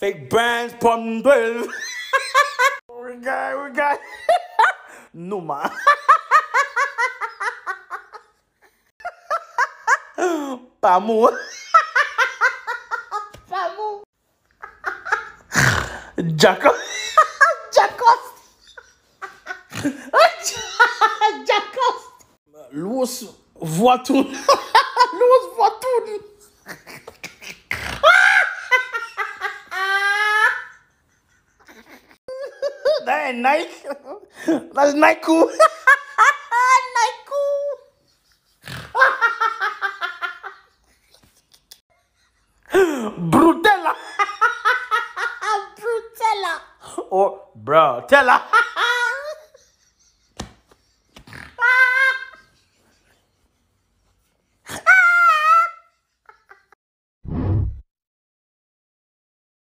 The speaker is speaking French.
Fake brands, pomme d'huile. regarde, regarde. we got. Pas Pamu. Pas moi. Jacob. Jacob. Jacob. L'ours voit tout. L'ours voit tout. that ain't Nike. That's Nike cool. Nike cool. Brutella. Brutella. Or oh, Brutella.